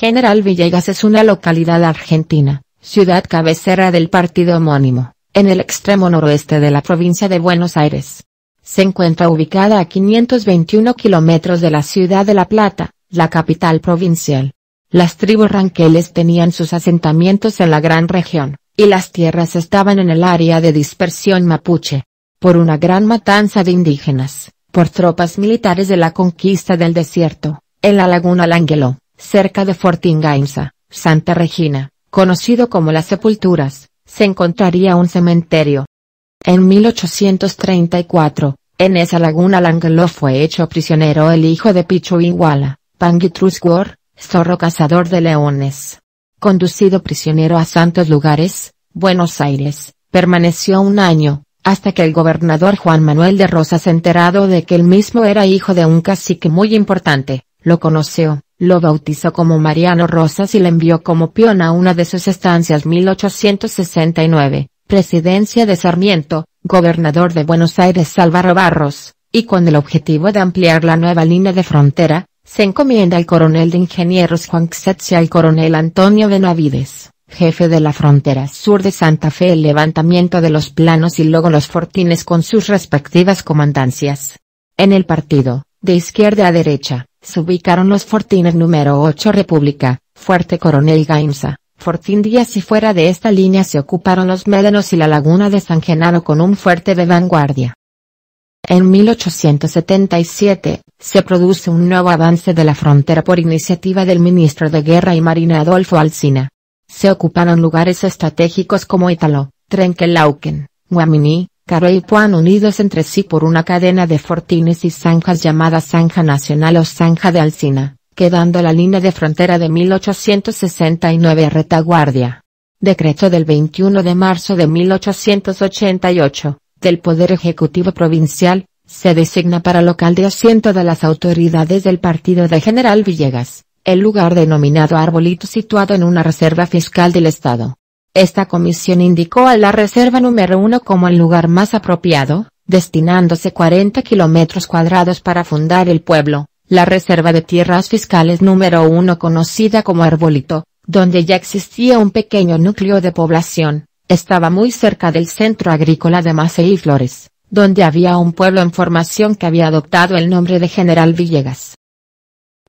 General Villegas es una localidad argentina, ciudad cabecera del partido homónimo, en el extremo noroeste de la provincia de Buenos Aires. Se encuentra ubicada a 521 kilómetros de la ciudad de La Plata, la capital provincial. Las tribus ranqueles tenían sus asentamientos en la gran región, y las tierras estaban en el área de dispersión mapuche. Por una gran matanza de indígenas, por tropas militares de la conquista del desierto, en la laguna Languelo, cerca de Fortingainza, Santa Regina, conocido como Las Sepulturas, se encontraría un cementerio. En 1834, en esa laguna Langlo fue hecho prisionero el hijo de Pichu Iguala, Panguitruscuor, zorro cazador de leones. Conducido prisionero a santos lugares, Buenos Aires, permaneció un año, hasta que el gobernador Juan Manuel de Rosas enterado de que él mismo era hijo de un cacique muy importante, lo conoció, lo bautizó como Mariano Rosas y le envió como peón a una de sus estancias 1869, presidencia de Sarmiento, gobernador de Buenos Aires Álvaro Barros, y con el objetivo de ampliar la nueva línea de frontera, se encomienda al coronel de ingenieros Juan Xetz y al coronel Antonio Benavides, jefe de la frontera sur de Santa Fe el levantamiento de los planos y luego los fortines con sus respectivas comandancias. En el partido, de izquierda a derecha, se ubicaron los fortines número 8 República, Fuerte Coronel Gaimsa, Fortín Díaz y fuera de esta línea se ocuparon los Médanos y la Laguna de San Genaro con un fuerte de vanguardia. En 1877, se produce un nuevo avance de la frontera por iniciativa del ministro de Guerra y Marina Adolfo Alsina. Se ocuparon lugares estratégicos como Italo, Trenquelauken, Guamini, Caro y Puan unidos entre sí por una cadena de fortines y zanjas llamada Zanja Nacional o Zanja de Alcina, quedando la línea de frontera de 1869 retaguardia. Decreto del 21 de marzo de 1888, del Poder Ejecutivo Provincial, se designa para local de asiento de las autoridades del partido de General Villegas, el lugar denominado Arbolito situado en una reserva fiscal del Estado. Esta comisión indicó a la Reserva número 1 como el lugar más apropiado, destinándose 40 kilómetros cuadrados para fundar el pueblo, la Reserva de Tierras Fiscales número 1 conocida como Arbolito, donde ya existía un pequeño núcleo de población, estaba muy cerca del centro agrícola de Mace y Flores, donde había un pueblo en formación que había adoptado el nombre de General Villegas.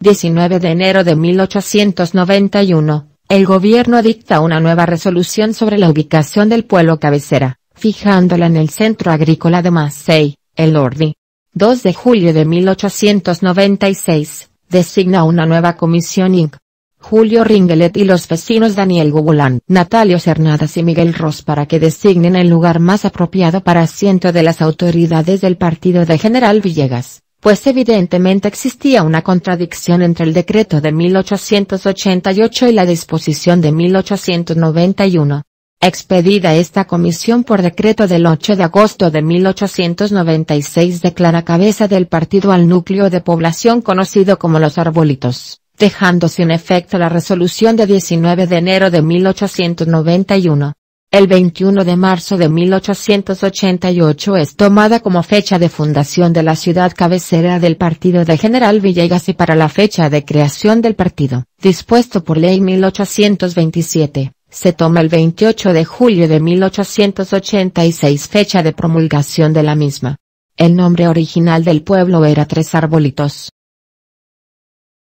19 de enero de 1891, el gobierno dicta una nueva resolución sobre la ubicación del pueblo cabecera, fijándola en el centro agrícola de Massey, el Ordi. 2 de julio de 1896, designa una nueva comisión Inc. Julio Ringelet y los vecinos Daniel Gugulán, Natalio Cernadas y Miguel Ross para que designen el lugar más apropiado para asiento de las autoridades del partido de General Villegas pues evidentemente existía una contradicción entre el decreto de 1888 y la disposición de 1891. Expedida esta comisión por decreto del 8 de agosto de 1896 declara cabeza del partido al núcleo de población conocido como Los Arbolitos, dejando sin efecto la resolución de 19 de enero de 1891. El 21 de marzo de 1888 es tomada como fecha de fundación de la ciudad cabecera del partido de General Villegas y para la fecha de creación del partido, dispuesto por ley 1827, se toma el 28 de julio de 1886 fecha de promulgación de la misma. El nombre original del pueblo era Tres Arbolitos.